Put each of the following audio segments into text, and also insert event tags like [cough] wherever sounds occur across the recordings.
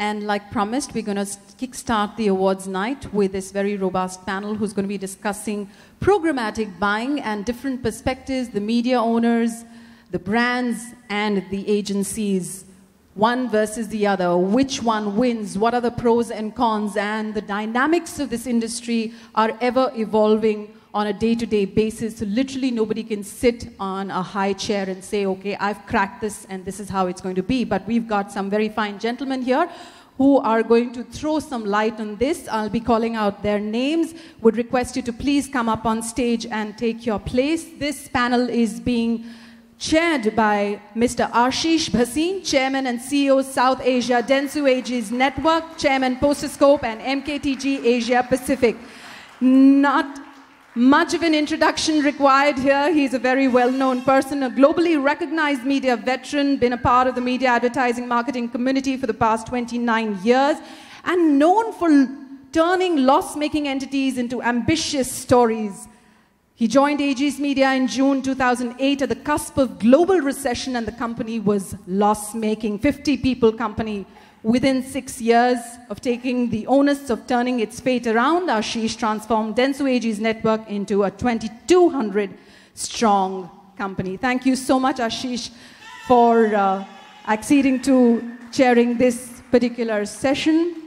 And like promised, we're going to kickstart the awards night with this very robust panel who's going to be discussing programmatic buying and different perspectives, the media owners, the brands, and the agencies. One versus the other, which one wins, what are the pros and cons, and the dynamics of this industry are ever evolving on a day to day basis. So, literally, nobody can sit on a high chair and say, okay, I've cracked this and this is how it's going to be. But we've got some very fine gentlemen here who are going to throw some light on this. I'll be calling out their names. Would request you to please come up on stage and take your place. This panel is being chaired by Mr. Ashish Bhasin, Chairman and CEO South Asia Dentsu AG's Network, Chairman Postoscope and MKTG Asia Pacific. Not much of an introduction required here. He's a very well known person, a globally recognized media veteran, been a part of the media advertising marketing community for the past 29 years, and known for turning loss making entities into ambitious stories. He joined AG's Media in June 2008 at the cusp of global recession, and the company was loss making, 50 people company Within six years of taking the onus of turning its fate around, Ashish transformed Dentsu AG's network into a 2,200 strong company. Thank you so much, Ashish, for uh, acceding to chairing this particular session.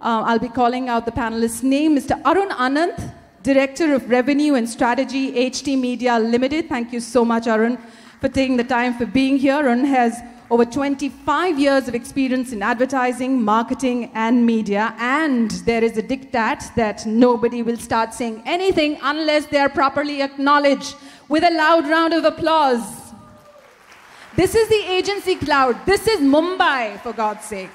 Uh, I'll be calling out the panelist's name, Mr. Arun Ananth, Director of Revenue and Strategy, HT Media Limited. Thank you so much, Arun, for taking the time for being here. Arun has over 25 years of experience in advertising, marketing, and media. And there is a diktat that nobody will start saying anything unless they are properly acknowledged with a loud round of applause. This is the agency cloud. This is Mumbai, for God's sake.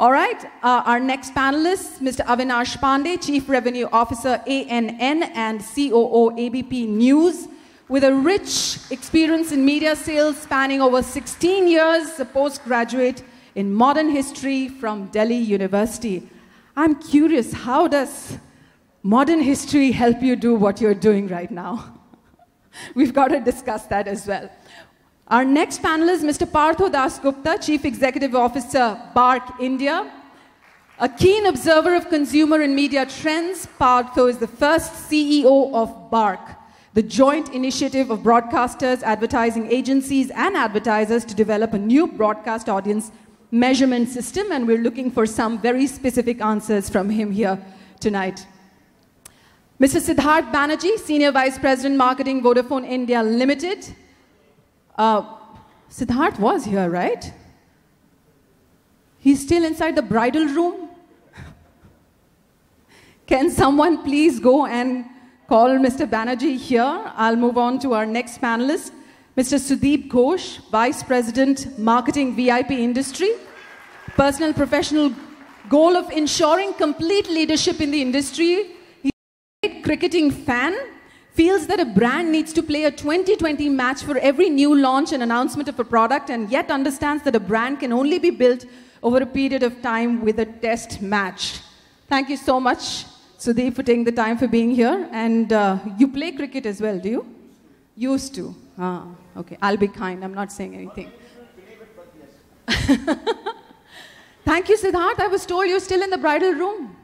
All right, uh, our next panelist, Mr. Avinash Pandey, Chief Revenue Officer, ANN and COO, ABP News. With a rich experience in media sales spanning over 16 years, a postgraduate in modern history from Delhi University. I'm curious, how does modern history help you do what you're doing right now? [laughs] We've got to discuss that as well. Our next panelist, Mr. Partho Das Gupta, Chief Executive Officer, Bark India. A keen observer of consumer and media trends, Partho is the first CEO of Bark, the joint initiative of broadcasters, advertising agencies, and advertisers to develop a new broadcast audience measurement system, and we're looking for some very specific answers from him here tonight. Mr. Siddharth Banerjee, Senior Vice President, Marketing, Vodafone India Limited. Uh, Siddharth was here, right? He's still inside the bridal room. [laughs] Can someone please go and call Mr. Banerjee here. I'll move on to our next panelist, Mr. Sudeep Ghosh, Vice President, Marketing VIP Industry. Personal professional goal of ensuring complete leadership in the industry. He's a great cricketing fan, feels that a brand needs to play a 2020 match for every new launch and announcement of a product, and yet understands that a brand can only be built over a period of time with a test match. Thank you so much, Sudeep, for taking the time for being here. And uh, you play cricket as well, do you? Used to. Ah, okay. I'll be kind. I'm not saying anything. [laughs] Thank you, Siddharth. I was told you're still in the bridal room.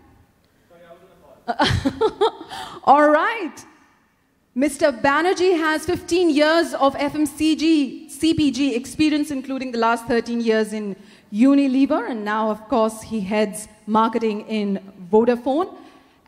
[laughs] All right. Mr. Banerjee has 15 years of FMCG, CPG experience, including the last 13 years in Unilever, and now, of course, he heads marketing in Vodafone.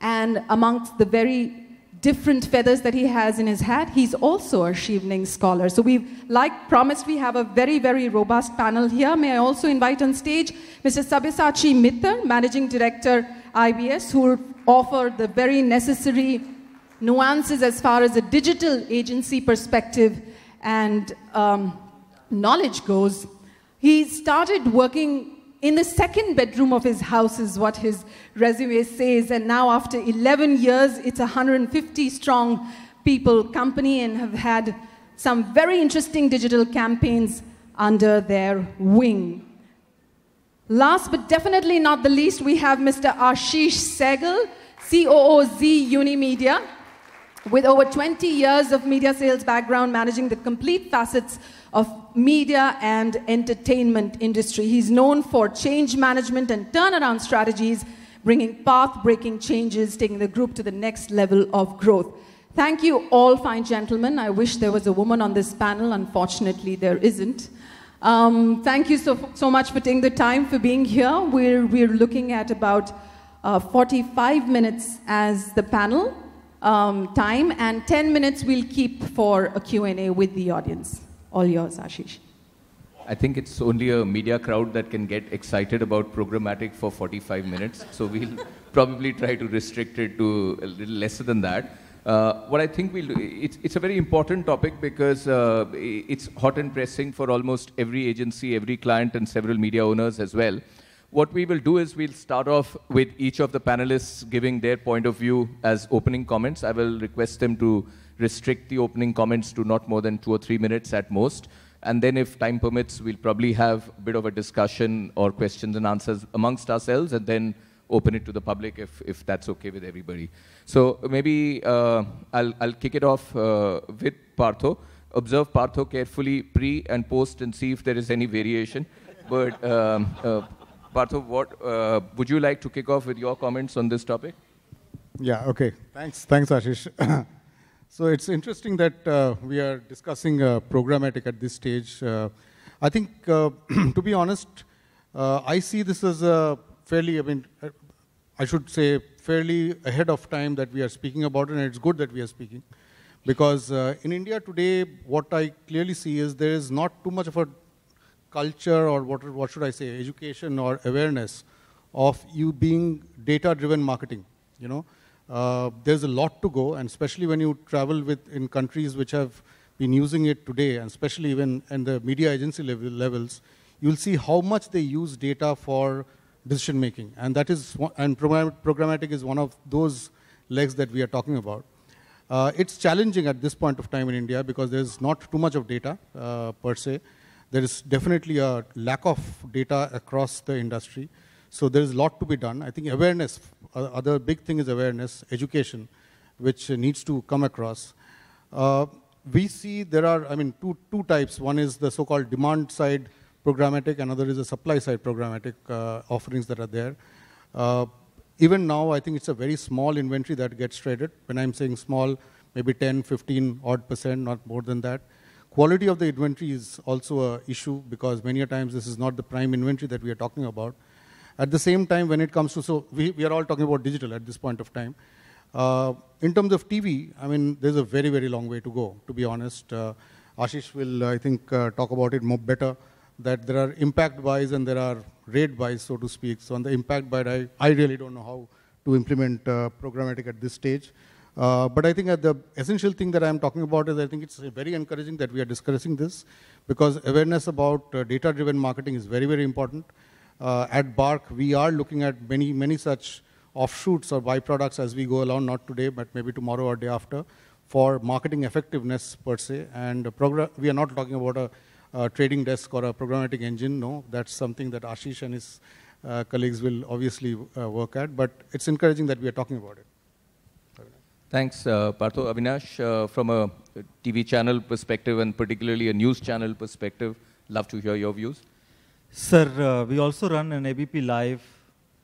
And amongst the very different feathers that he has in his hat, he's also a Shivling scholar. So we've, like promised, we have a very, very robust panel here. May I also invite on stage Mr. Sabesachi Mittal, Managing Director, IBS, who will offer the very necessary nuances as far as a digital agency perspective and um, knowledge goes. He started working in the second bedroom of his house, is what his resume says. And now, after 11 years, it's 150 strong people company and have had some very interesting digital campaigns under their wing. Last but definitely not the least, we have Mr. Ashish Segal, COOZ Unimedia, with over 20 years of media sales background managing the complete facets of media and entertainment industry. He's known for change management and turnaround strategies, bringing path-breaking changes, taking the group to the next level of growth. Thank you all fine gentlemen. I wish there was a woman on this panel. Unfortunately, there isn't. Um, thank you so, so much for taking the time for being here. We're, we're looking at about uh, 45 minutes as the panel um, time and 10 minutes we'll keep for a Q&A with the audience. All yours, Ashish. I think it's only a media crowd that can get excited about programmatic for 45 minutes. So we'll [laughs] probably try to restrict it to a little lesser than that. Uh, what I think we'll do, it's, it's a very important topic because uh, it's hot and pressing for almost every agency, every client, and several media owners as well. What we will do is we'll start off with each of the panelists giving their point of view as opening comments. I will request them to restrict the opening comments to not more than two or three minutes at most. And then if time permits, we'll probably have a bit of a discussion or questions and answers amongst ourselves and then open it to the public if, if that's okay with everybody. So maybe uh, I'll, I'll kick it off uh, with Partho. Observe Partho carefully pre and post and see if there is any variation. But um, uh, Partho, what, uh, would you like to kick off with your comments on this topic? Yeah, okay. Thanks, thanks Ashish. [coughs] So it's interesting that uh, we are discussing uh, programmatic at this stage. Uh, I think, uh, [clears throat] to be honest, uh, I see this as a fairly, I mean, uh, I should say fairly ahead of time that we are speaking about it, and it's good that we are speaking. Because in India today, what I clearly see is there is not too much of a culture or what, what should I say, education or awareness of you being data-driven marketing, you know. Uh, there's a lot to go, and especially when you travel with in countries which have been using it today, and especially even in the media agency level, levels, you'll see how much they use data for decision making, and that is and programmatic is one of those legs that we are talking about. Uh, it's challenging at this point of time in India because there's not too much of data uh, per se. There is definitely a lack of data across the industry. So there's a lot to be done. I think awareness, uh, other big thing is awareness, education, which needs to come across. Uh, we see there are, I mean, two, two types. One is the so-called demand side programmatic, another is the supply side programmatic uh, offerings that are there. Uh, even now, I think it's a very small inventory that gets traded. When I'm saying small, maybe 10, 15 odd percent, not more than that. Quality of the inventory is also a issue because many a times this is not the prime inventory that we are talking about. At the same time, when it comes to, so we, we are all talking about digital at this point of time. Uh, in terms of TV, I mean, there's a very, very long way to go, to be honest. Uh, Ashish will, I think, uh, talk about it more better, that there are impact buys and there are rate buys, so to speak. So on the impact buy, I, I really don't know how to implement uh, programmatic at this stage. Uh, but I think the essential thing that I'm talking about is I think it's uh, very encouraging that we are discussing this because awareness about uh, data-driven marketing is very, very important. Uh, at Bark, we are looking at many, many such offshoots or byproducts as we go along, not today, but maybe tomorrow or day after, for marketing effectiveness per se. And we are not talking about a, a, trading desk or a programmatic engine. No, that's something that Ashish and his uh, colleagues will obviously uh, work at. But it's encouraging that we are talking about it. Thanks, uh, Partho. Avinash, uh, from a TV channel perspective and particularly a news channel perspective, love to hear your views. Sir, uh, we also run an ABP Live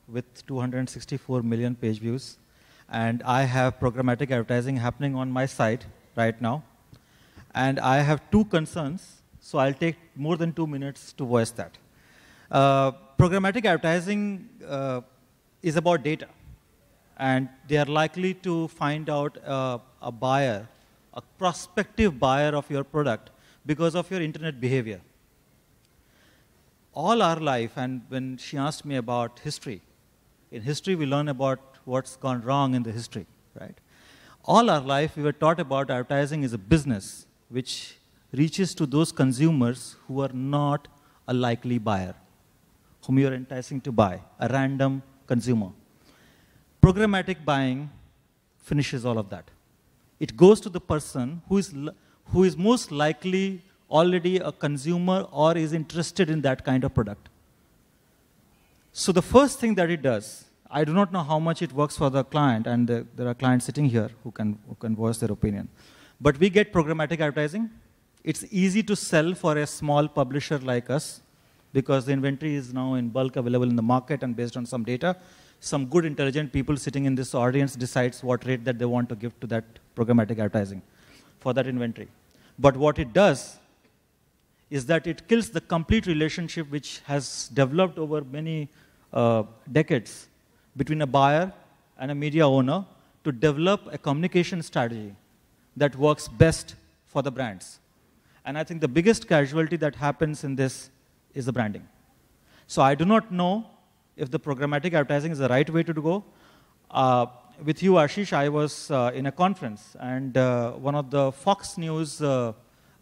with 264 million page views. And I have programmatic advertising happening on my site right now. And I have two concerns, so I'll take more than two minutes to voice that. Uh, programmatic advertising uh, is about data. And they are likely to find out uh, a buyer, a prospective buyer of your product because of your internet behavior all our life, and when she asked me about history, in history we learn about what's gone wrong in the history, right? All our life we were taught about advertising is a business which reaches to those consumers who are not a likely buyer, whom you are enticing to buy, a random consumer. Programmatic buying finishes all of that. It goes to the person who is, who is most likely already a consumer or is interested in that kind of product. So the first thing that it does, I do not know how much it works for the client, and the, there are clients sitting here who can, who can voice their opinion. But we get programmatic advertising. It's easy to sell for a small publisher like us because the inventory is now in bulk available in the market and based on some data, some good intelligent people sitting in this audience decides what rate that they want to give to that programmatic advertising for that inventory. But what it does is that it kills the complete relationship which has developed over many uh, decades between a buyer and a media owner to develop a communication strategy that works best for the brands. And I think the biggest casualty that happens in this is the branding. So I do not know if the programmatic advertising is the right way to go. Uh, with you, Ashish, I was uh, in a conference, and uh, one of the Fox News uh,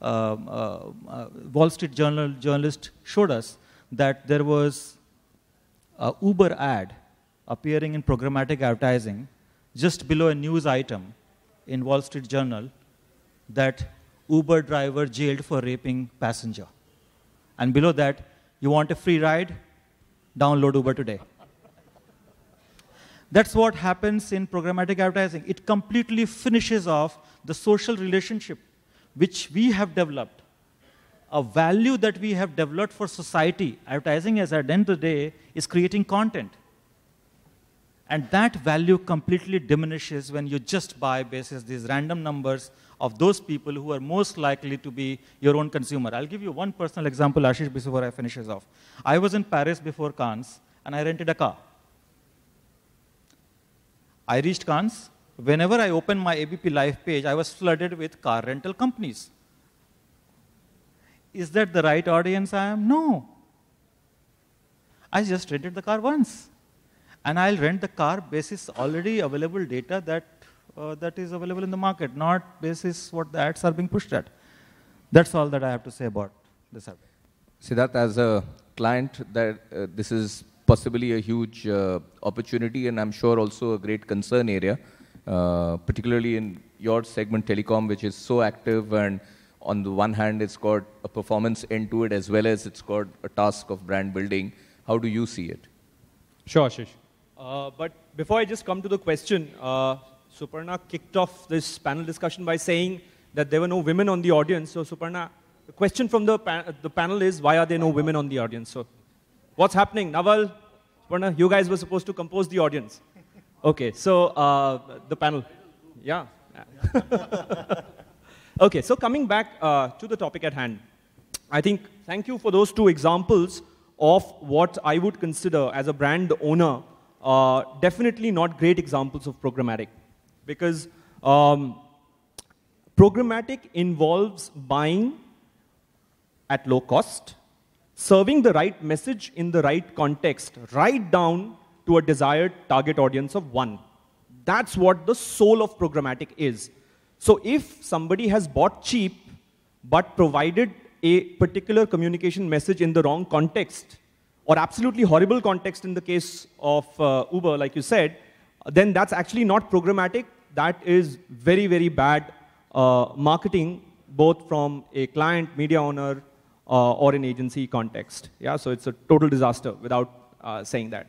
um, uh, uh, Wall Street Journal journalist showed us that there was a Uber ad appearing in programmatic advertising just below a news item in Wall Street Journal that Uber driver jailed for raping passenger. And below that, you want a free ride? Download Uber today. That's what happens in programmatic advertising. It completely finishes off the social relationship which we have developed, a value that we have developed for society, advertising as at the end of the day is creating content. And that value completely diminishes when you just buy basis these random numbers of those people who are most likely to be your own consumer. I'll give you one personal example, Ashish, before I finish this off. I was in Paris before Cannes, and I rented a car. I reached Cannes, Whenever I opened my ABP Live page, I was flooded with car rental companies. Is that the right audience I am? No. I just rented the car once. And I'll rent the car basis already available data that, uh, that is available in the market, not basis what the ads are being pushed at. That's all that I have to say about the survey. Siddharth, as a client, that uh, this is possibly a huge uh, opportunity and I'm sure also a great concern area. Uh, particularly in your segment, telecom, which is so active and on the one hand, it's got a performance end to it as well as it's got a task of brand building. How do you see it? Sure, sure. Uh, but before I just come to the question, uh, Suparna kicked off this panel discussion by saying that there were no women on the audience. So, Suparna, the question from the, pa the panel is why are there no women on the audience? So, what's happening? Naval, Suparna, you guys were supposed to compose the audience. Okay, so uh, the panel. Yeah. [laughs] okay, so coming back uh, to the topic at hand, I think thank you for those two examples of what I would consider as a brand owner, uh, definitely not great examples of programmatic. Because um, programmatic involves buying at low cost, serving the right message in the right context, right down to a desired target audience of one. That's what the soul of programmatic is. So if somebody has bought cheap but provided a particular communication message in the wrong context, or absolutely horrible context in the case of uh, Uber, like you said, then that's actually not programmatic. That is very, very bad uh, marketing, both from a client, media owner, uh, or an agency context. Yeah, so it's a total disaster without uh, saying that.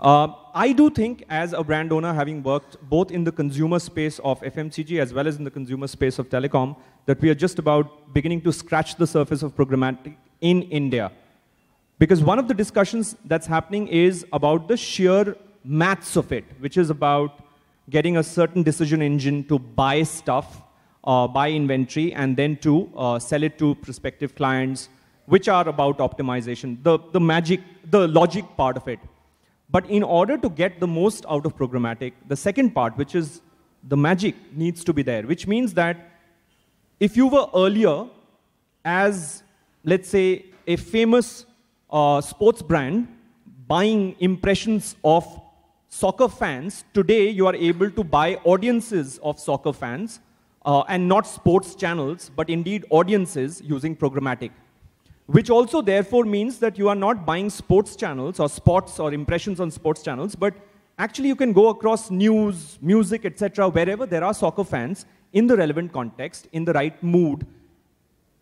Uh, I do think, as a brand owner, having worked both in the consumer space of FMCG as well as in the consumer space of telecom, that we are just about beginning to scratch the surface of programmatic in India. Because one of the discussions that's happening is about the sheer maths of it, which is about getting a certain decision engine to buy stuff, uh, buy inventory, and then to uh, sell it to prospective clients, which are about optimization, the, the magic, the logic part of it. But in order to get the most out of programmatic, the second part, which is the magic, needs to be there, which means that if you were earlier as, let's say, a famous uh, sports brand buying impressions of soccer fans, today you are able to buy audiences of soccer fans uh, and not sports channels, but indeed audiences using programmatic which also therefore means that you are not buying sports channels or spots or impressions on sports channels, but actually you can go across news, music, etc., wherever there are soccer fans in the relevant context, in the right mood,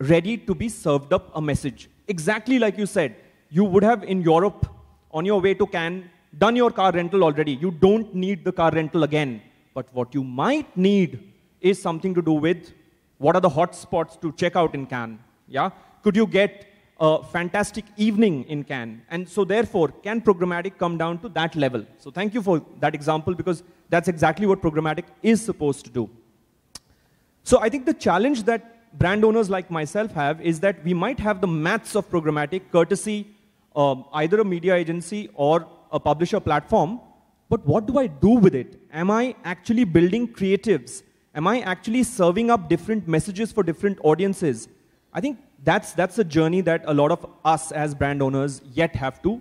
ready to be served up a message. Exactly like you said, you would have in Europe, on your way to Cannes, done your car rental already. You don't need the car rental again. But what you might need is something to do with what are the hot spots to check out in Cannes. Yeah? Could you get a fantastic evening in Cannes, And so therefore, can programmatic come down to that level? So thank you for that example because that's exactly what programmatic is supposed to do. So I think the challenge that brand owners like myself have is that we might have the maths of programmatic courtesy um, either a media agency or a publisher platform, but what do I do with it? Am I actually building creatives? Am I actually serving up different messages for different audiences? I think that's that's a journey that a lot of us as brand owners yet have to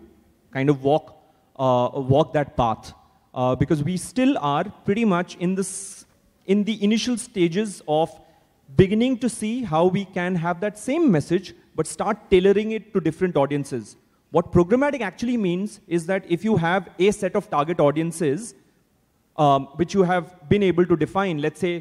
kind of walk uh, walk that path uh, because we still are pretty much in this in the initial stages of beginning to see how we can have that same message but start tailoring it to different audiences what programmatic actually means is that if you have a set of target audiences um, which you have been able to define let's say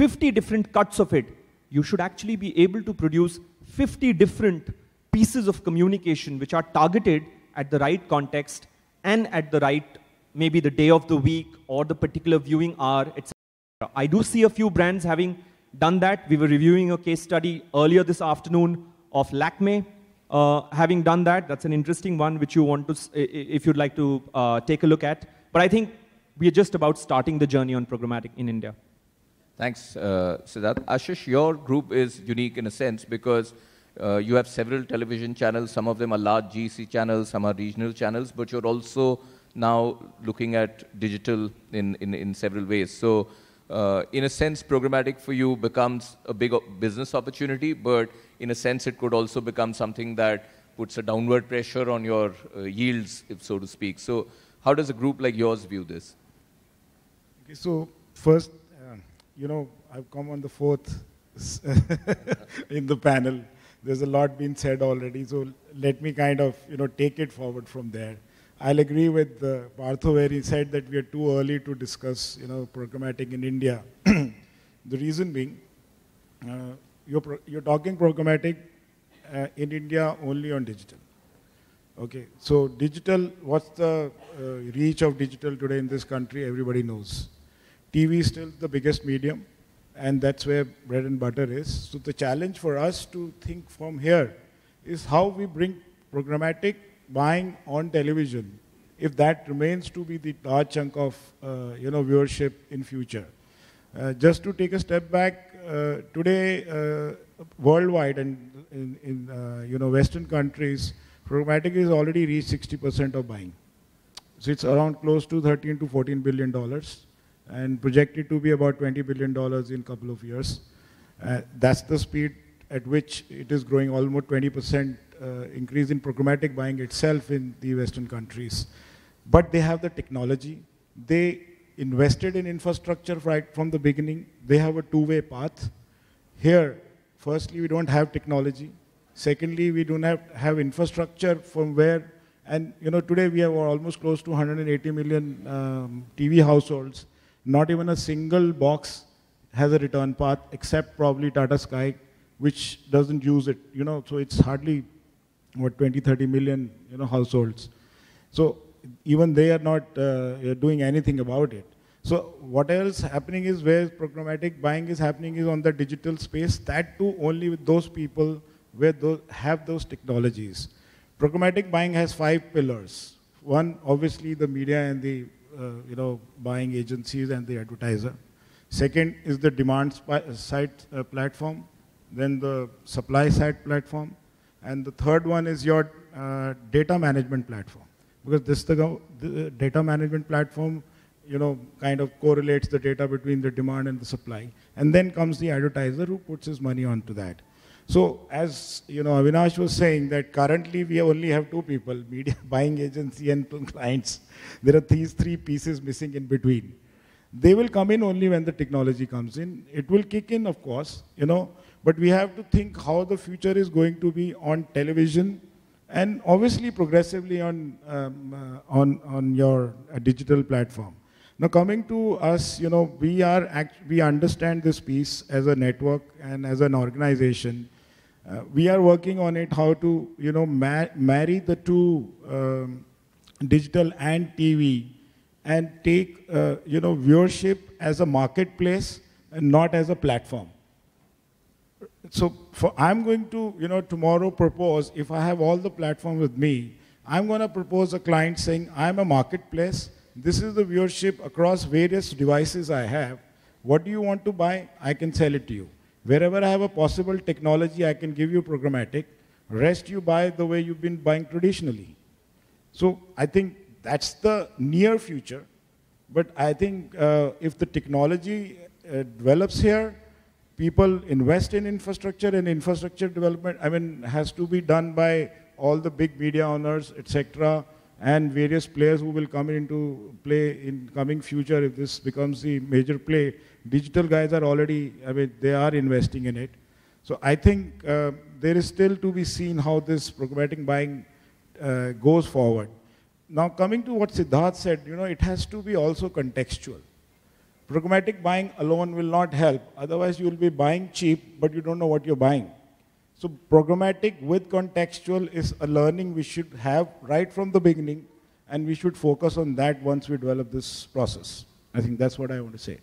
50 different cuts of it you should actually be able to produce 50 different pieces of communication which are targeted at the right context and at the right, maybe the day of the week or the particular viewing hour, etc. I do see a few brands having done that. We were reviewing a case study earlier this afternoon of Lakme. Uh, having done that, that's an interesting one which you want to, if you'd like to uh, take a look at. But I think we are just about starting the journey on programmatic in India. Thanks, uh, Siddharth. Ashish, your group is unique in a sense because uh, you have several television channels. Some of them are large GC channels, some are regional channels, but you're also now looking at digital in, in, in several ways. So, uh, in a sense, programmatic for you becomes a big business opportunity, but in a sense, it could also become something that puts a downward pressure on your uh, yields, if so to speak. So, how does a group like yours view this? Okay, so first, you know, I've come on the fourth [laughs] in the panel. There's a lot been said already, so let me kind of, you know, take it forward from there. I'll agree with uh, Bartho where he said that we are too early to discuss, you know, programmatic in India. [clears throat] the reason being, uh, you're, you're talking programmatic uh, in India only on digital. Okay, so digital, what's the uh, reach of digital today in this country? Everybody knows. TV is still the biggest medium, and that's where bread and butter is. So the challenge for us to think from here is how we bring programmatic buying on television, if that remains to be the large chunk of uh, you know viewership in future. Uh, just to take a step back, uh, today uh, worldwide and in, in uh, you know Western countries, programmatic is already reached 60% of buying. So it's around close to 13 to 14 billion dollars and projected to be about $20 billion in a couple of years. Uh, that's the speed at which it is growing almost 20% uh, increase in programmatic buying itself in the Western countries. But they have the technology. They invested in infrastructure right from the beginning. They have a two-way path. Here, firstly, we don't have technology. Secondly, we do not have infrastructure from where, and you know, today we have almost close to 180 million um, TV households. Not even a single box has a return path except probably Tata Sky, which doesn't use it, you know, so it's hardly, what, 20, 30 million, you know, households. So even they are not uh, uh doing anything about it. So what else happening is where programmatic buying is happening is on the digital space, that too only with those people where those have those technologies. Programmatic buying has five pillars. One, obviously the media and the uh, you know, buying agencies and the advertiser. Second is the demand uh, side uh, platform, then the supply side platform, and the third one is your uh, data management platform. Because this the, the, uh, data management platform, you know, kind of correlates the data between the demand and the supply. And then comes the advertiser who puts his money onto that. So as you know, Avinash was saying that currently we only have two people, [laughs] media buying agency and [laughs] clients. There are these three pieces missing in between. They will come in only when the technology comes in. It will kick in, of course, you know, but we have to think how the future is going to be on television and obviously progressively on, um, uh, on, on your uh, digital platform. Now coming to us, you know, we are act we understand this piece as a network and as an organization. Uh, we are working on it how to you know ma marry the two um, digital and TV and take uh, you know viewership as a marketplace and not as a platform. So for, I'm going to you know tomorrow propose if I have all the platform with me, I'm going to propose a client saying I'm a marketplace this is the viewership across various devices I have. What do you want to buy? I can sell it to you. Wherever I have a possible technology, I can give you programmatic. Rest you buy the way you've been buying traditionally. So I think that's the near future. But I think uh, if the technology uh, develops here, people invest in infrastructure and infrastructure development, I mean, has to be done by all the big media owners, etc and various players who will come into play in coming future if this becomes the major play. Digital guys are already, I mean, they are investing in it. So I think uh, there is still to be seen how this programmatic buying uh, goes forward. Now coming to what Siddharth said, you know, it has to be also contextual. Programmatic buying alone will not help. Otherwise, you will be buying cheap, but you don't know what you're buying. So programmatic with contextual is a learning we should have right from the beginning and we should focus on that once we develop this process. I think that's what I want to say.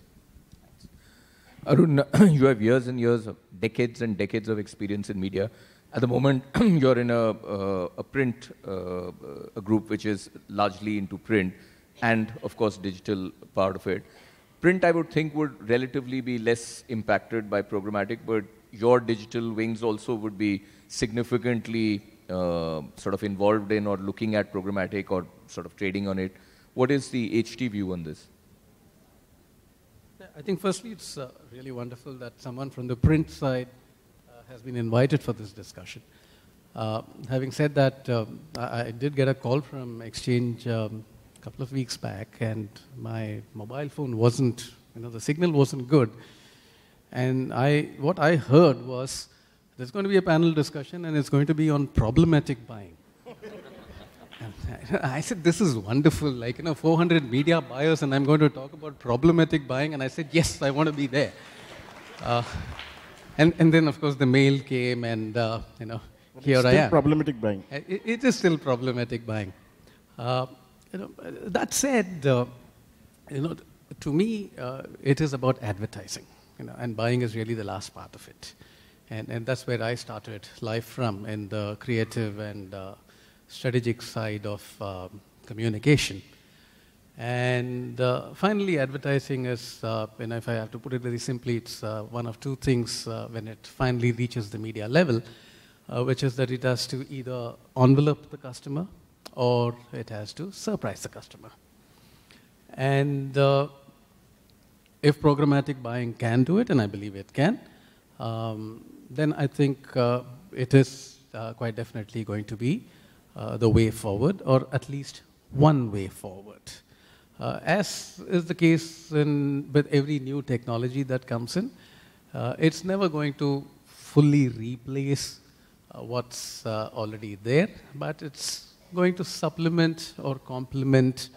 Arun, [clears throat] you have years and years, decades and decades of experience in media. At the moment, [clears throat] you're in a, uh, a print uh, a group which is largely into print and, of course, digital part of it. Print, I would think, would relatively be less impacted by programmatic, but your digital wings also would be significantly uh, sort of involved in or looking at programmatic or sort of trading on it. What is the HT view on this? I think firstly, it's uh, really wonderful that someone from the print side uh, has been invited for this discussion. Uh, having said that, um, I, I, did get a call from Exchange um, a couple of weeks back, and my mobile phone wasn't, you know, the signal wasn't good. And I, what I heard was there's going to be a panel discussion and it's going to be on problematic buying. I said, this is wonderful. Like, you know, 400 media buyers, and I'm going to talk about problematic buying. And I said, yes, I want to be there. Uh, and, and then, of course, the mail came, and, uh, you know, but here I am. problematic buying. Uh, it, it is still problematic buying. Uh, you know, that said, uh, you know, to me, uh, it is about advertising you know, and buying is really the last part of it. And, and that's where I started life from in the creative and uh, strategic side of um, communication. And uh, finally, advertising is, uh, and if I have to put it very simply, it's uh, one of two things uh, when it finally reaches the media level, uh, which is that it has to either envelop the customer or it has to surprise the customer. And if programmatic buying can do it, and I believe it can, um, then I think uh, it is uh, quite definitely going to be uh, the way forward, or at least one way forward. Uh, as is the case in, with every new technology that comes in, uh, it's never going to fully replace uh, what's already there, but it's going to supplement or complement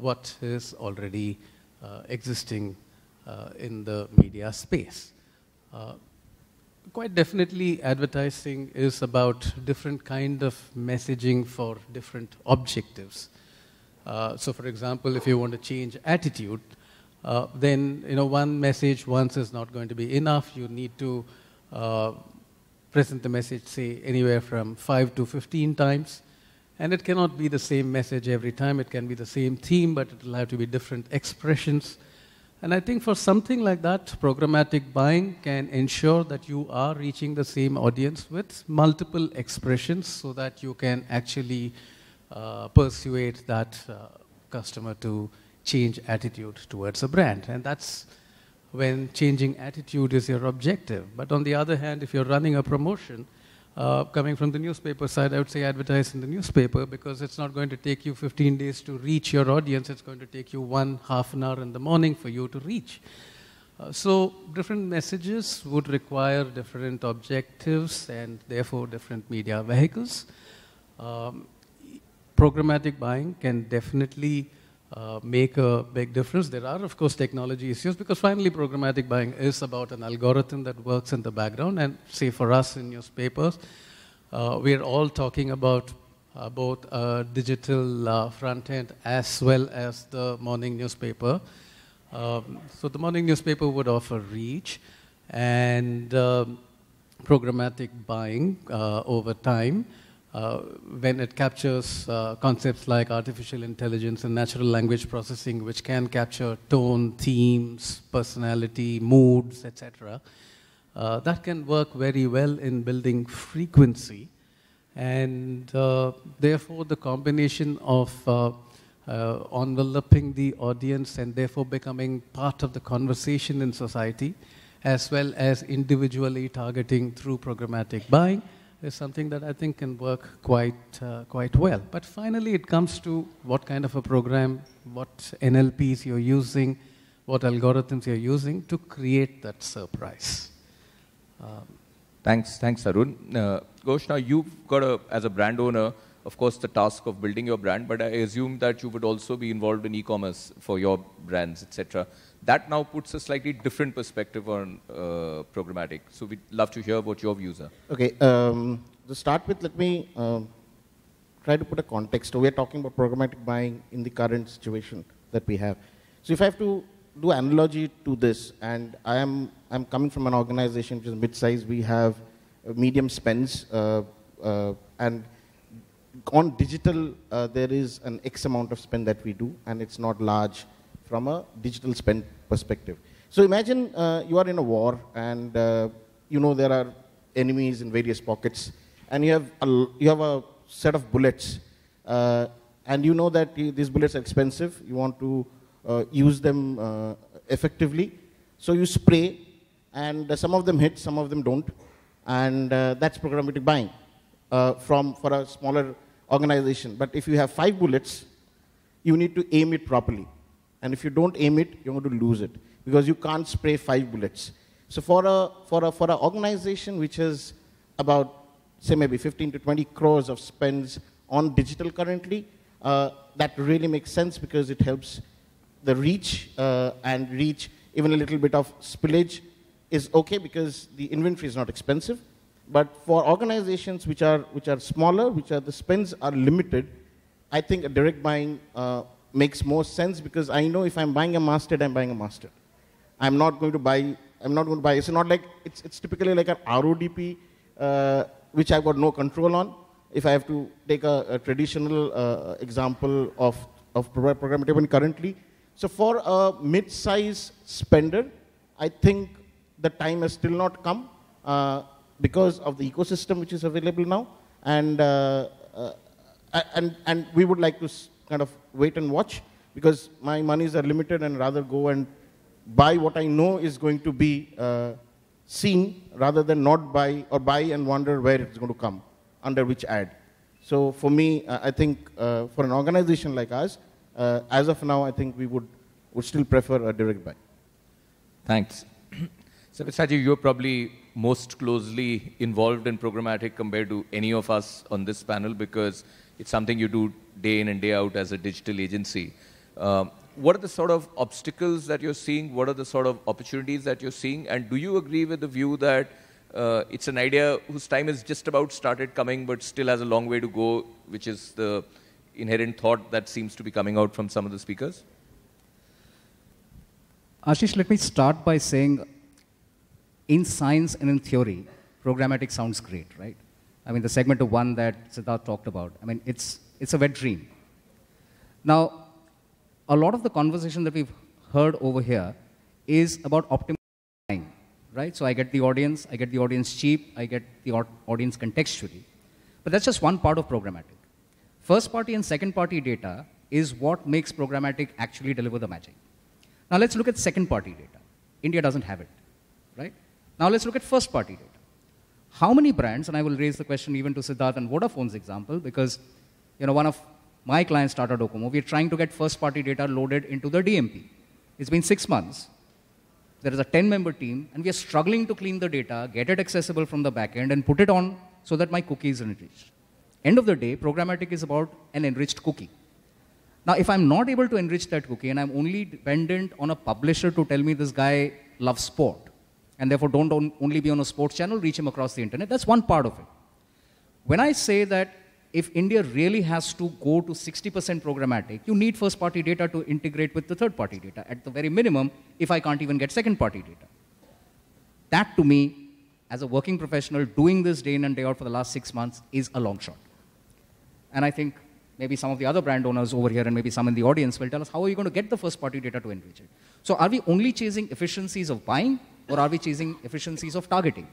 what is already uh, existing uh, in the media space. Uh, quite definitely, advertising is about different kind of messaging for different objectives. so, for example, if you want to change attitude, uh, then you know one message once is not going to be enough. You need to uh, present the message say anywhere from five to fifteen times. And it cannot be the same message every time. It can be the same theme, but it will have to be different expressions. And I think for something like that, programmatic buying can ensure that you are reaching the same audience with multiple expressions so that you can actually uh, persuade that uh, customer to change attitude towards a brand. And that's when changing attitude is your objective. But on the other hand, if you're running a promotion, uh, coming from the newspaper side, I would say advertise in the newspaper because it's not going to take you 15 days to reach your audience. It's going to take you one half an hour in the morning for you to reach. Uh, so different messages would require different objectives and therefore different media vehicles. Um, programmatic buying can definitely uh, make a big difference. There are, of course, technology issues because finally programmatic buying is about an algorithm that works in the background. And say for us in newspapers, uh, we are all talking about uh, both digital uh, front end as well as the morning newspaper. Um, so the morning newspaper would offer reach and uh, programmatic buying over time. Uh, when it captures uh, concepts like artificial intelligence and natural language processing, which can capture tone, themes, personality, moods, etc. Uh, that can work very well in building frequency. And therefore, the combination of uh, enveloping the audience and therefore becoming part of the conversation in society, as well as individually targeting through programmatic buying, is something that I think can work quite, uh, quite well. But finally, it comes to what kind of a program, what NLPs you're using, what algorithms you're using to create that surprise. Um, thanks, thanks, Arun. Uh, you've got, a, as a brand owner, of course, the task of building your brand, but I assume that you would also be involved in e-commerce for your brands, etc that now puts a slightly different perspective on uh, programmatic. So we'd love to hear what your views are. Okay, um, to start with, let me um, try to put a context. We're talking about programmatic buying in the current situation that we have. So if I have to do analogy to this, and I am I'm coming from an organization which is mid-sized. We have uh, medium spends, uh, uh, and on digital uh, there is an X amount of spend that we do, and it's not large from a digital spend perspective. So imagine uh, you are in a war and uh, you know there are enemies in various pockets and you have a, you have a set of bullets uh, and you know that these bullets are expensive. You want to uh, use them uh, effectively. So you spray and some of them hit, some of them don't. And uh, that's programmatic buying from, for a smaller organization. But if you have five bullets, you need to aim it properly. And if you don't aim it, you're going to lose it because you can't spray five bullets. So for a for a for an organization which has about say maybe 15 to 20 crores of spends on digital currently, uh, that really makes sense because it helps the reach uh, and reach even a little bit of spillage is okay because the inventory is not expensive. But for organizations which are which are smaller, which are the spends are limited, I think a direct buying uh, makes more sense because I know if I'm buying a master, I'm buying a master. I'm not going to buy. I'm not going to buy. It's not like it's, it's typically like an RODP, uh, which I've got no control on. If I have to take a, a traditional uh, example of of program even currently, so for a mid-size spender, I think the time has still not come uh, because of the ecosystem which is available now, and uh, uh, and and we would like to kind of wait and watch because my monies are limited and rather go and buy what I know is going to be uh, seen rather than not buy or buy and wonder where it's going to come, under which ad. So for me, uh, I think uh, for an organization like us, uh, as of now, I think we would, would still prefer a direct buy. Thanks. so Saji, you're probably most closely involved in programmatic compared to any of us on this panel because it's something you do day in and day out as a digital agency. Um, what are the sort of obstacles that you're seeing? What are the sort of opportunities that you're seeing? And do you agree with the view that uh, it's an idea whose time is just about started coming, but still has a long way to go, which is the inherent thought that seems to be coming out from some of the speakers? Ashish, let me start by saying in science and in theory, programmatic sounds great, right? I mean, the segment of one that Siddharth talked about, I mean, it's it's a wet dream. Now, a lot of the conversation that we've heard over here is about optimizing, right? So I get the audience, I get the audience cheap, I get the audience contextually. But that's just one part of programmatic. First party and second party data is what makes programmatic actually deliver the magic. Now let's look at second party data. India doesn't have it, right? Now let's look at first party data. How many brands, and I will raise the question even to Siddharth and Vodafone's example, because you know, one of my clients, started Docomo, we're trying to get first party data loaded into the DMP. It's been six months. There is a 10 member team, and we are struggling to clean the data, get it accessible from the backend, and put it on so that my cookie is enriched. End of the day, programmatic is about an enriched cookie. Now, if I'm not able to enrich that cookie and I'm only dependent on a publisher to tell me this guy loves sport, and therefore don't on, only be on a sports channel, reach him across the internet, that's one part of it. When I say that if India really has to go to 60% programmatic, you need first party data to integrate with the third party data at the very minimum, if I can't even get second party data. That to me, as a working professional doing this day in and day out for the last six months, is a long shot. And I think maybe some of the other brand owners over here and maybe some in the audience will tell us how are you going to get the first party data to enrich it? So are we only chasing efficiencies of buying or are we chasing efficiencies of targeting?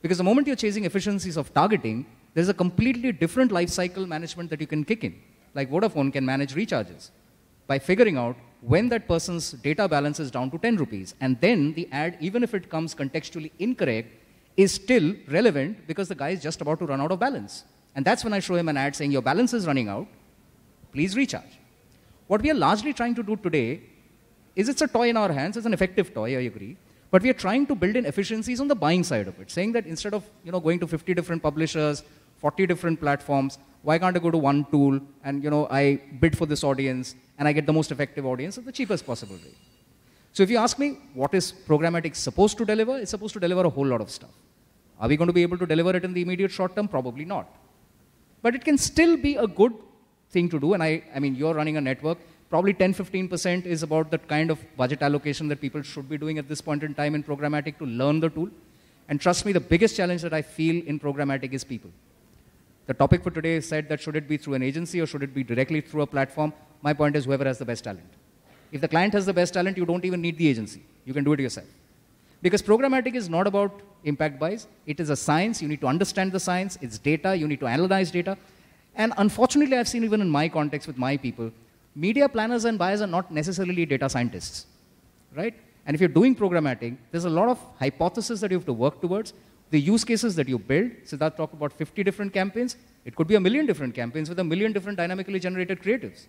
Because the moment you're chasing efficiencies of targeting, there's a completely different lifecycle management that you can kick in. Like Vodafone can manage recharges by figuring out when that person's data balance is down to 10 rupees. And then the ad, even if it comes contextually incorrect, is still relevant because the guy is just about to run out of balance. And that's when I show him an ad saying, Your balance is running out, please recharge. What we are largely trying to do today is it's a toy in our hands, it's an effective toy, I agree. But we are trying to build in efficiencies on the buying side of it, saying that instead of you know, going to 50 different publishers, 40 different platforms. Why can't I go to one tool and you know I bid for this audience and I get the most effective audience at the cheapest possible rate? So if you ask me, what is programmatic supposed to deliver? It's supposed to deliver a whole lot of stuff. Are we going to be able to deliver it in the immediate short term? Probably not. But it can still be a good thing to do. And I, I mean, you're running a network. Probably 10 15% is about the kind of budget allocation that people should be doing at this point in time in programmatic to learn the tool. And trust me, the biggest challenge that I feel in programmatic is people. The topic for today said that should it be through an agency or should it be directly through a platform? My point is whoever has the best talent. If the client has the best talent, you don't even need the agency. You can do it yourself. Because programmatic is not about impact buys. It is a science. You need to understand the science. It's data. You need to analyze data. And unfortunately, I've seen even in my context with my people, media planners and buyers are not necessarily data scientists, right? And if you're doing programmatic, there's a lot of hypotheses that you have to work towards the use cases that you build, Siddharth talked about 50 different campaigns. It could be a million different campaigns with a million different dynamically generated creatives.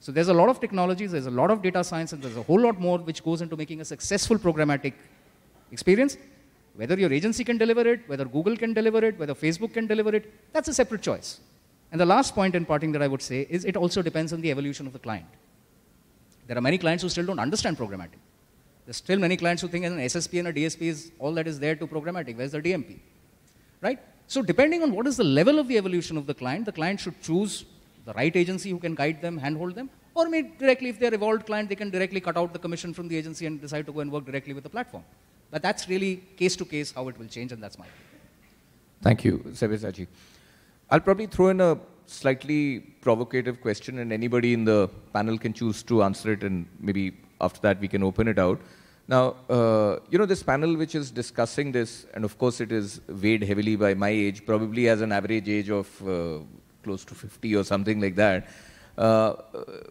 So there's a lot of technologies, there's a lot of data science, and there's a whole lot more which goes into making a successful programmatic experience. Whether your agency can deliver it, whether Google can deliver it, whether Facebook can deliver it, that's a separate choice. And the last point in parting that I would say is it also depends on the evolution of the client. There are many clients who still don't understand programmatic. There's still many clients who think an SSP and a DSP is all that is there to programmatic. Where's the DMP? Right? So depending on what is the level of the evolution of the client, the client should choose the right agency who can guide them, handhold them, or maybe directly, if they're a evolved client, they can directly cut out the commission from the agency and decide to go and work directly with the platform. But that's really case to case how it will change, and that's my opinion. Thank you, Sevisaji. I'll probably throw in a slightly provocative question, and anybody in the panel can choose to answer it and maybe after that, we can open it out. Now, uh, you know, this panel which is discussing this, and of course it is weighed heavily by my age, probably has an average age of uh, close to 50 or something like that. Uh,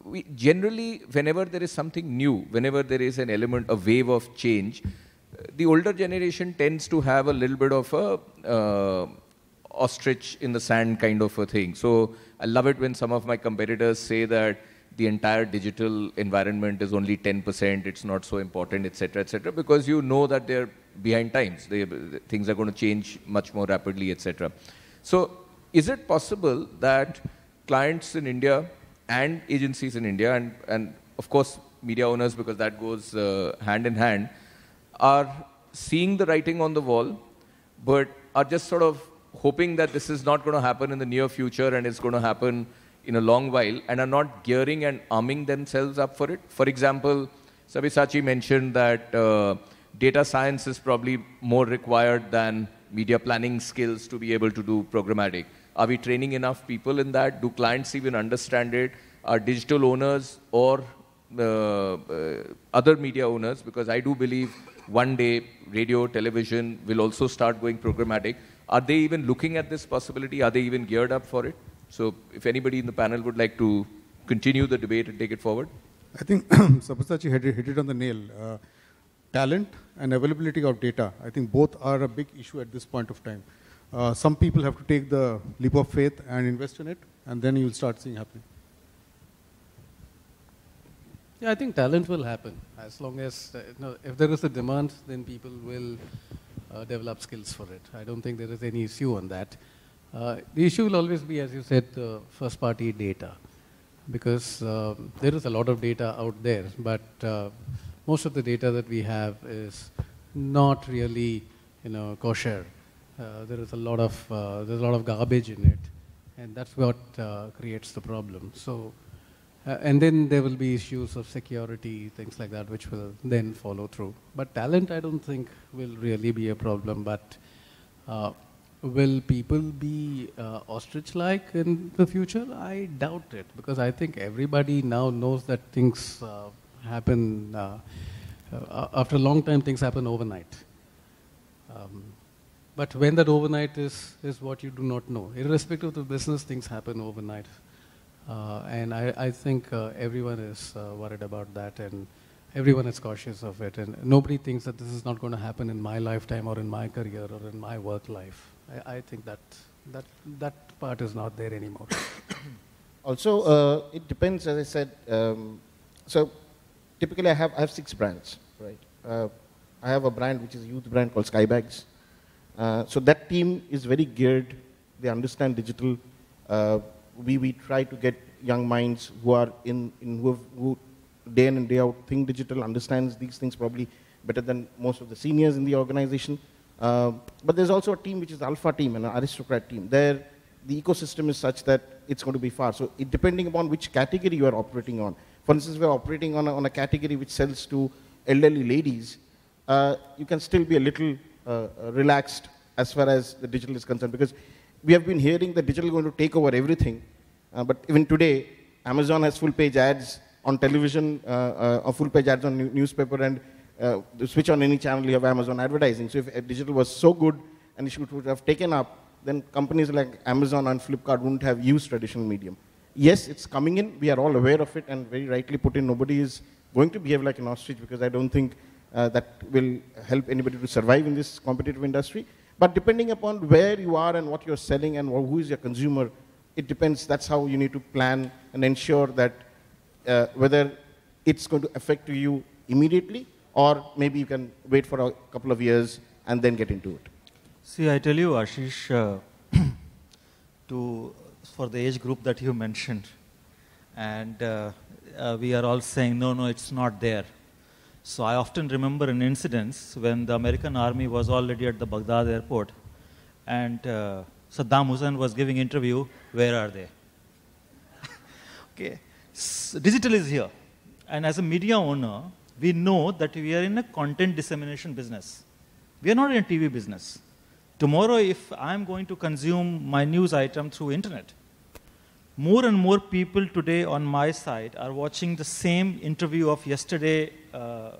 we generally, whenever there is something new, whenever there is an element, a wave of change, the older generation tends to have a little bit of a uh, ostrich in the sand kind of a thing. So I love it when some of my competitors say that the entire digital environment is only 10%, it's not so important, etc., etc., because you know that they're behind times. They, things are going to change much more rapidly, etc. So, is it possible that clients in India and agencies in India, and, and of course media owners, because that goes uh, hand in hand, are seeing the writing on the wall, but are just sort of hoping that this is not going to happen in the near future and it's going to happen in a long while and are not gearing and arming themselves up for it. For example, Savisachi mentioned that uh, data science is probably more required than media planning skills to be able to do programmatic. Are we training enough people in that? Do clients even understand it? Are digital owners or uh, uh, other media owners, because I do believe one day radio, television will also start going programmatic. Are they even looking at this possibility? Are they even geared up for it? So if anybody in the panel would like to continue the debate and take it forward. I think [clears throat] Sabasachi hit, hit it on the nail. Uh, talent and availability of data, I think both are a big issue at this point of time. Uh, some people have to take the leap of faith and invest in it, and then you'll start seeing happening. Yeah, I think talent will happen as long as uh, if there is a demand, then people will uh, develop skills for it. I don't think there is any issue on that. Uh, the issue will always be, as you said, uh, first party data, because uh, there is a lot of data out there, but uh, most of the data that we have is not really, you know, kosher. Uh, there is a lot of there's a lot of garbage in it, and that's what creates the problem. So, and then there will be issues of security, things like that, which will then follow through. But talent, I don't think, will really be a problem, but Will people be uh, ostrich like in the future? I doubt it because I think everybody now knows that things uh, happen, uh, uh after a long time, things happen overnight. Um, but when that overnight is, is what you do not know. Irrespective of the business, things happen overnight. Uh, and I, I think uh, everyone is worried about that and everyone is cautious of it. And nobody thinks that this is not going to happen in my lifetime or in my career or in my work life. I, I think that, that, that part is not there anymore. [coughs] also, uh, it depends, as I said. Um, so typically, I have, I have six brands, right? Uh, I have a brand which is a youth brand called Skybags. Uh, so that team is very geared. They understand digital. Uh, we, we try to get young minds who are in, in who, have, who day in and day out think digital, understands these things probably better than most of the seniors in the organization. Uh, but there's also a team which is alpha team, an aristocrat team. There, the ecosystem is such that it's going to be far. So it, depending upon which category you are operating on. For instance, we're operating on a, on a category which sells to elderly ladies. Uh, you can still be a little uh, relaxed as far as the digital is concerned because we have been hearing that digital is going to take over everything. Uh, but even today, Amazon has full-page ads on television, uh, or full-page ads on newspaper and uh, switch on any channel you have Amazon advertising. So if digital was so good and it would have taken up, then companies like Amazon and Flipkart wouldn't have used traditional medium. Yes, it's coming in. We are all aware of it and very rightly put in. Nobody is going to behave like an ostrich because I don't think uh, that will help anybody to survive in this competitive industry. But depending upon where you are and what you're selling and who is your consumer, it depends. That's how you need to plan and ensure that uh, whether it's going to affect you immediately or maybe you can wait for a couple of years and then get into it? See, I tell you, Ashish, uh, [clears throat] to, for the age group that you mentioned, and uh, uh, we are all saying, no, no, it's not there. So I often remember an incident when the American army was already at the Baghdad airport, and uh, Saddam Hussein was giving interview, where are they? [laughs] okay, so digital is here. And as a media owner, we know that we are in a content dissemination business. We are not in a TV business. Tomorrow, if I'm going to consume my news item through internet, more and more people today on my side are watching the same interview of yesterday uh,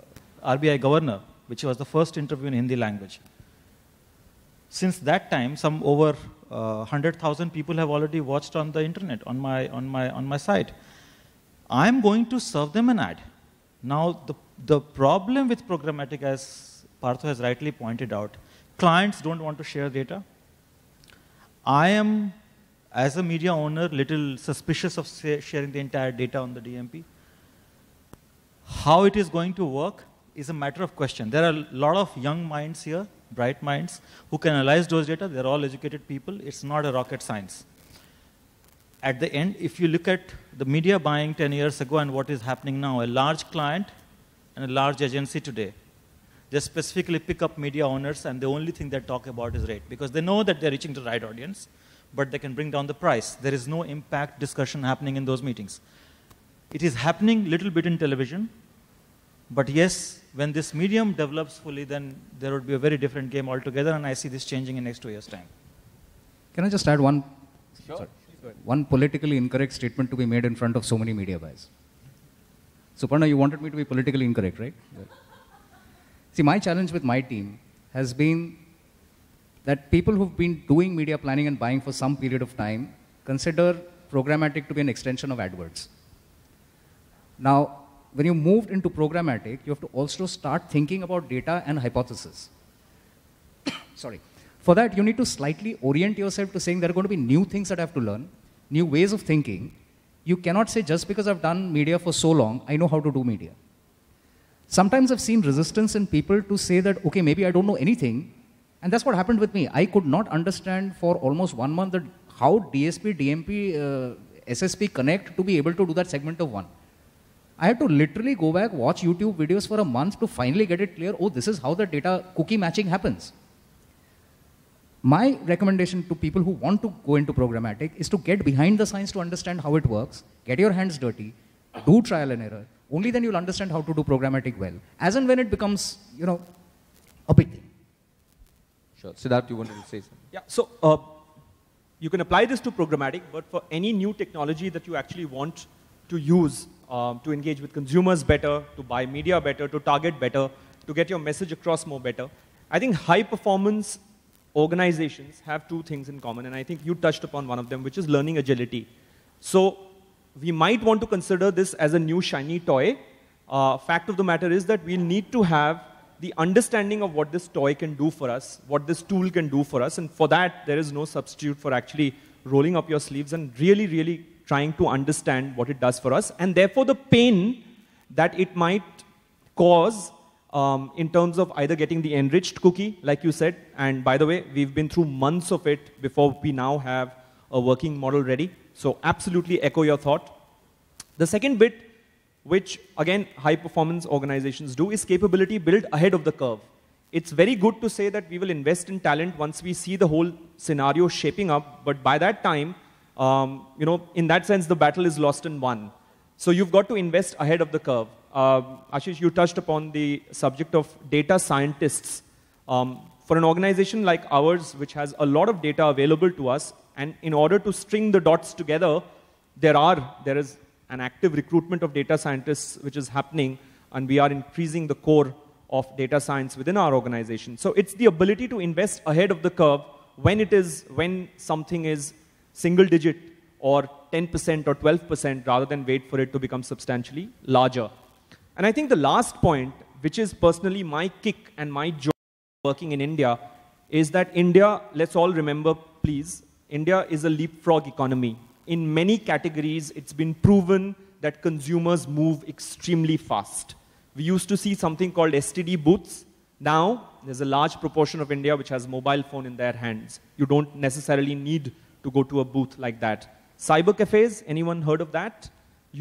RBI governor, which was the first interview in Hindi language. Since that time, some over uh, 100,000 people have already watched on the internet, on my, on, my, on my site. I'm going to serve them an ad. Now, the, the problem with programmatic, as Partho has rightly pointed out, clients don't want to share data. I am, as a media owner, little suspicious of sharing the entire data on the DMP. How it is going to work is a matter of question. There are a lot of young minds here, bright minds, who can analyze those data. They're all educated people. It's not a rocket science at the end, if you look at the media buying 10 years ago and what is happening now, a large client and a large agency today, they specifically pick up media owners and the only thing they talk about is rate because they know that they're reaching the right audience, but they can bring down the price. There is no impact discussion happening in those meetings. It is happening little bit in television, but yes, when this medium develops fully, then there would be a very different game altogether, and I see this changing in next two years' time. Can I just add one? Sure. Sorry one politically incorrect statement to be made in front of so many media buyers. Suparna, you wanted me to be politically incorrect, right? Yeah. See, my challenge with my team has been that people who've been doing media planning and buying for some period of time consider programmatic to be an extension of AdWords. Now, when you moved into programmatic, you have to also start thinking about data and hypothesis. [coughs] Sorry. For that, you need to slightly orient yourself to saying there are going to be new things that I have to learn, new ways of thinking. You cannot say just because I've done media for so long, I know how to do media. Sometimes I've seen resistance in people to say that, okay, maybe I don't know anything. And that's what happened with me. I could not understand for almost one month that how DSP, DMP, uh, SSP connect to be able to do that segment of one. I had to literally go back, watch YouTube videos for a month to finally get it clear. Oh, this is how the data cookie matching happens. My recommendation to people who want to go into programmatic is to get behind the science to understand how it works, get your hands dirty, do trial and error. Only then you'll understand how to do programmatic well. As and when it becomes, you know, a big thing. Sure. Siddharth, you wanted to say something? Yeah. So uh, you can apply this to programmatic, but for any new technology that you actually want to use um, to engage with consumers better, to buy media better, to target better, to get your message across more better, I think high performance organizations have two things in common, and I think you touched upon one of them, which is learning agility. So we might want to consider this as a new shiny toy. Uh, fact of the matter is that we need to have the understanding of what this toy can do for us, what this tool can do for us, and for that, there is no substitute for actually rolling up your sleeves and really, really trying to understand what it does for us, and therefore the pain that it might cause um, in terms of either getting the enriched cookie, like you said, and by the way, we've been through months of it before we now have a working model ready. So absolutely echo your thought. The second bit, which again, high performance organizations do, is capability built ahead of the curve. It's very good to say that we will invest in talent once we see the whole scenario shaping up, but by that time, um, you know, in that sense, the battle is lost and won. So you've got to invest ahead of the curve uh, Ashish, you touched upon the subject of data scientists. Um, for an organization like ours, which has a lot of data available to us, and in order to string the dots together, there are there is an active recruitment of data scientists which is happening, and we are increasing the core of data science within our organization. So it's the ability to invest ahead of the curve when it is when something is single digit or 10% or 12% rather than wait for it to become substantially larger. And I think the last point, which is personally my kick and my joy working in India, is that India, let's all remember, please, India is a leapfrog economy. In many categories, it's been proven that consumers move extremely fast. We used to see something called STD booths. Now, there's a large proportion of India which has mobile phone in their hands. You don't necessarily need to go to a booth like that. Cyber cafes, anyone heard of that?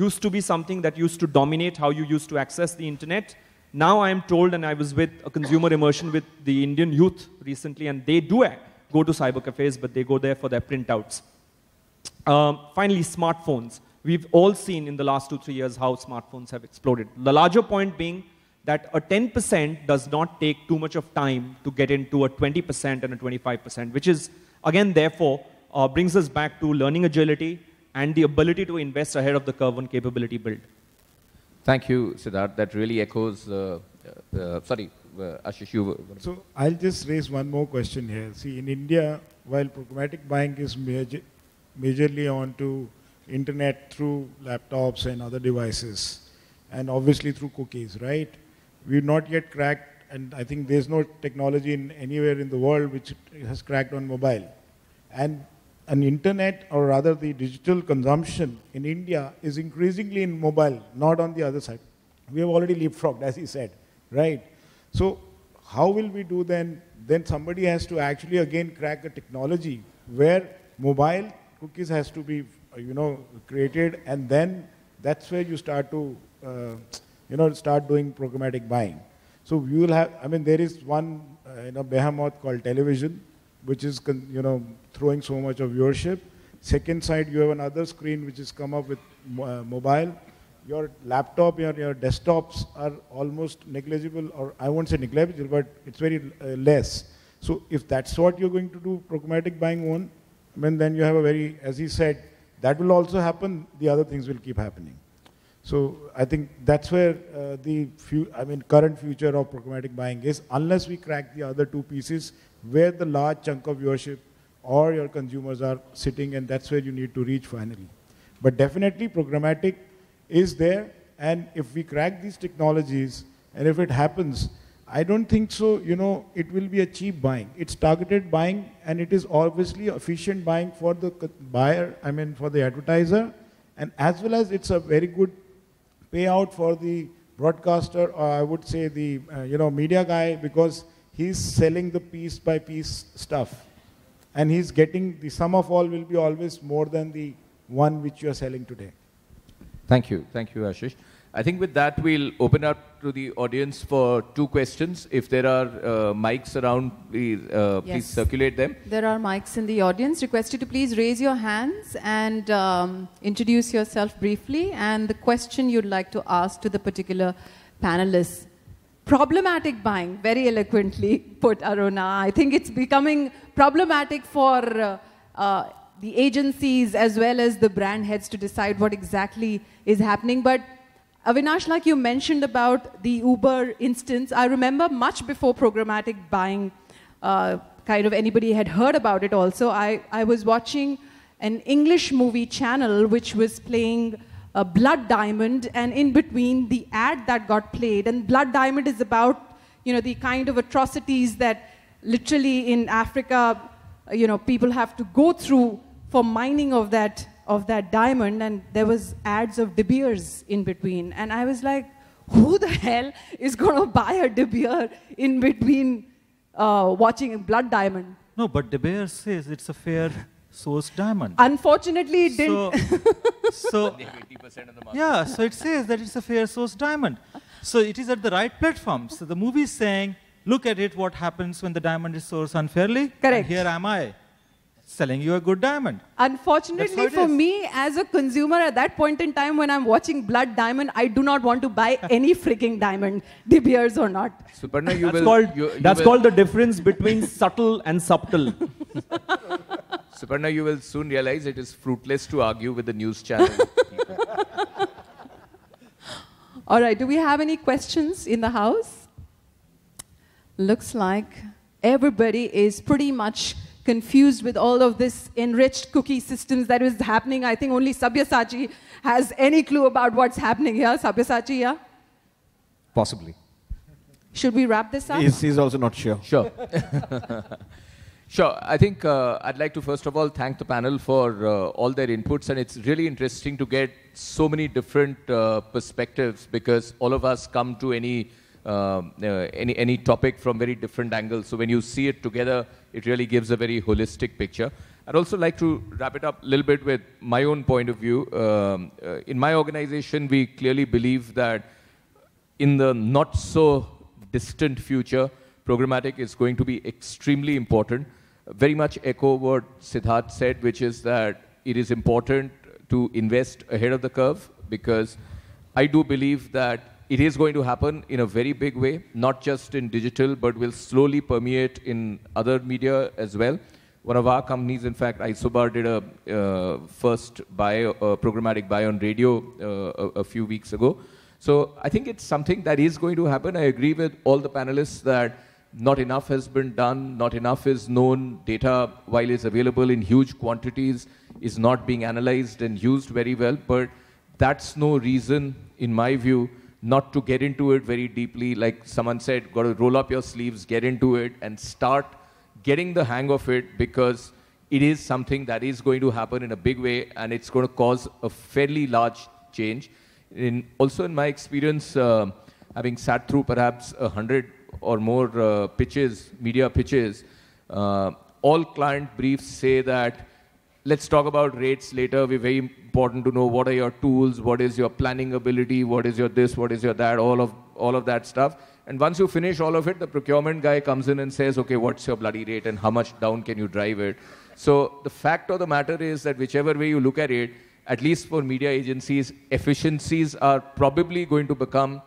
used to be something that used to dominate how you used to access the internet. Now I am told, and I was with a consumer immersion with the Indian youth recently, and they do go to cyber cafes, but they go there for their printouts. Um, finally, smartphones. We've all seen in the last two, three years how smartphones have exploded. The larger point being that a 10% does not take too much of time to get into a 20% and a 25%, which is, again, therefore, uh, brings us back to learning agility, and the ability to invest ahead of the curve on capability build. Thank you, Siddharth. That really echoes, uh, uh, uh sorry, uh, Ashish, you So I'll just raise one more question here. See, in India, while programmatic buying is major, majorly onto internet through laptops and other devices, and obviously through cookies, right? We've not yet cracked, and I think there's no technology in anywhere in the world which has cracked on mobile. And and internet or rather the digital consumption in India is increasingly in mobile, not on the other side. We have already leapfrogged, as he said, right? So how will we do then? Then somebody has to actually again crack a technology where mobile cookies has to be, you know, created, and then that's where you start to, uh, you know, start doing programmatic buying. So you will have. I mean, there is one, uh, you know, behemoth called television which is you know throwing so much of viewership. Second side, you have another screen which has come up with uh, mobile. Your laptop, your, your desktops are almost negligible, or I won't say negligible, but it's very uh, less. So if that's what you're going to do, programmatic buying on, I mean, then you have a very, as he said, that will also happen. The other things will keep happening. So I think that's where uh, the few, I mean, current future of programmatic buying is. Unless we crack the other two pieces, where the large chunk of your ship or your consumers are sitting, and that's where you need to reach finally. But definitely, programmatic is there, and if we crack these technologies, and if it happens, I don't think so, you know, it will be a cheap buying. It's targeted buying, and it is obviously efficient buying for the buyer, I mean, for the advertiser, and as well as it's a very good payout for the broadcaster, or I would say the, uh, you know, media guy, because he's selling the piece by piece stuff and he's getting the sum of all will be always more than the one which you are selling today. Thank you. Thank you, Ashish. I think with that, we'll open up to the audience for two questions. If there are uh, mics around, please, uh, yes. please, circulate them. There are mics in the audience. Request you to please raise your hands and um, introduce yourself briefly and the question you'd like to ask to the particular panelists problematic buying, very eloquently put, Aruna. I think it's becoming problematic for uh, uh, the agencies as well as the brand heads to decide what exactly is happening. But Avinash, like you mentioned about the Uber instance, I remember much before programmatic buying, uh, kind of anybody had heard about it also. I, I was watching an English movie channel which was playing a Blood Diamond, and in between the ad that got played. And Blood Diamond is about, you know, the kind of atrocities that literally in Africa, you know, people have to go through for mining of that of that diamond. And there was ads of De Beers in between, and I was like, who the hell is going to buy a De Beer in between uh, watching Blood Diamond? No, but De Beers says it's a fair source diamond. Unfortunately, it didn't. So, [laughs] so yeah, so it says that it's a fair source diamond. So it is at the right platform. So the movie is saying, look at it, what happens when the diamond is sourced unfairly. Correct. here am I selling you a good diamond. Unfortunately for is. me, as a consumer at that point in time when I'm watching Blood Diamond, I do not want to buy [laughs] any freaking diamond, [laughs] De Beers or not. Suparna, you that's will, Called, you, you that's will. called the difference between subtle and subtle. Suparna, you will soon realize it is fruitless to argue with the news channel. [laughs] All right, do we have any questions in the house? Looks like everybody is pretty much confused with all of this enriched cookie systems that is happening. I think only Sabyasachi has any clue about what's happening here. Sabyasachi, yeah? Possibly. Should we wrap this up? He's, he's also not sure. Sure. [laughs] Sure. I think uh, I'd like to first of all thank the panel for uh, all their inputs, and it's really interesting to get so many different uh, perspectives because all of us come to any um, uh, any any topic from very different angles. So when you see it together, it really gives a very holistic picture. I'd also like to wrap it up a little bit with my own point of view. Um, uh, in my organization, we clearly believe that in the not so distant future programmatic is going to be extremely important. Very much echo what Siddharth said, which is that it is important to invest ahead of the curve because I do believe that it is going to happen in a very big way, not just in digital, but will slowly permeate in other media as well. One of our companies, in fact, Isobar did a uh, first buy, uh, programmatic buy on radio uh, a, a, few weeks ago. So I think it's something that is going to happen. I agree with all the panelists that not enough has been done, not enough is known. Data, while it's available in huge quantities, is not being analyzed and used very well. But that's no reason, in my view, not to get into it very deeply. Like someone said, got to roll up your sleeves, get into it, and start getting the hang of it because it is something that is going to happen in a big way and it's going to cause a fairly large change. In, also, in my experience, uh, having sat through perhaps 100 or more uh, pitches, media pitches, uh, all client briefs say that let's talk about rates later. We're very important to know what are your tools, what is your planning ability, what is your this, what is your that, all of all of that stuff. And once you finish all of it, the procurement guy comes in and says, okay, what's your bloody rate and how much down can you drive it? So the fact of the matter is that whichever way you look at it, at least for media agencies, efficiencies are probably going to become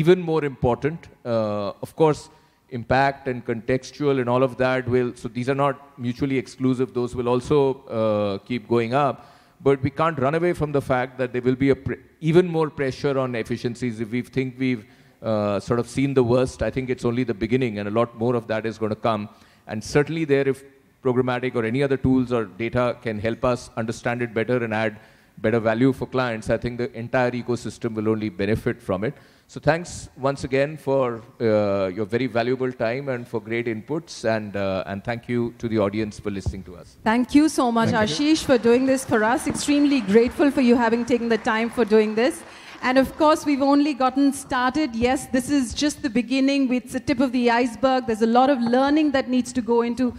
even more important. Uh, of course, impact and contextual and all of that will, so these are not mutually exclusive, those will also uh, keep going up. But we can't run away from the fact that there will be even more pressure on efficiencies. If we think we've uh, sort of seen the worst, I think it's only the beginning, and a lot more of that is going to come. And certainly, there, if programmatic or any other tools or data can help us understand it better and add better value for clients, I think the entire ecosystem will only benefit from it. So thanks once again for uh, your very valuable time and for great inputs and, uh, and thank you to the audience for listening to us. Thank you so much thank Ashish you. for doing this for us. Extremely grateful for you having taken the time for doing this. And of course, we've only gotten started. Yes, this is just the beginning. It's the tip of the iceberg. There's a lot of learning that needs to go into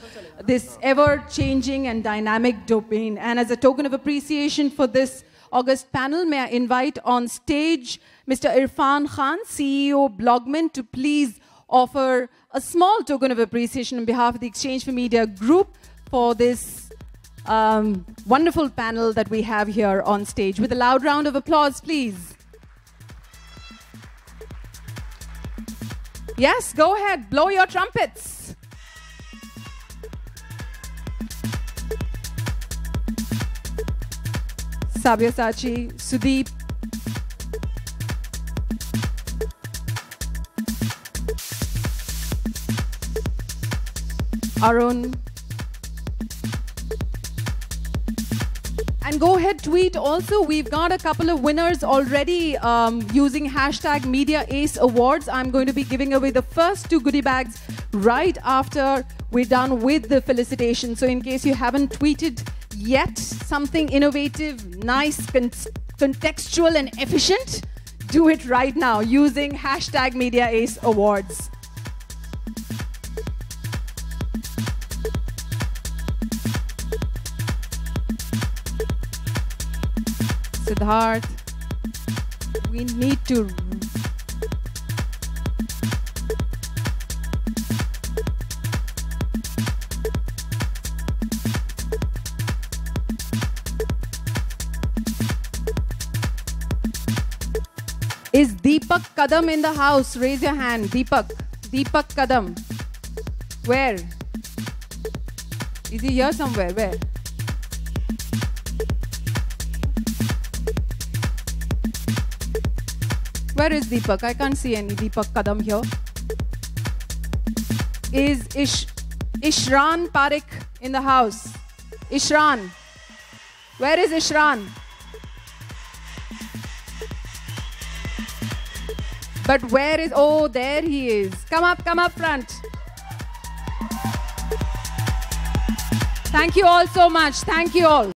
this ever changing and dynamic domain. And as a token of appreciation for this, August panel, may I invite on stage Mr. Irfan Khan, CEO Blogman, to please offer a small token of appreciation on behalf of the Exchange for Media Group for this um, wonderful panel that we have here on stage. With a loud round of applause, please. Yes, go ahead, blow your trumpets. Sabyasachi, Sudeep, Arun. And go ahead, tweet also. We've got a couple of winners already um, using hashtag Media Ace Awards. I'm going to be giving away the first two goodie bags right after we're done with the felicitation. So in case you haven't tweeted yet something innovative, nice, con contextual, and efficient, do it right now using hashtag Media Ace Awards. Siddharth, we need to Is Deepak Kadam in the house? Raise your hand. Deepak. Deepak Kadam. Where? Is he here somewhere? Where? Where is Deepak? I can't see any Deepak Kadam here. Is Ish Ishran Parik in the house? Ishran. Where is Ishran? But where is. Oh, there he is. Come up, come up front. Thank you all so much. Thank you all.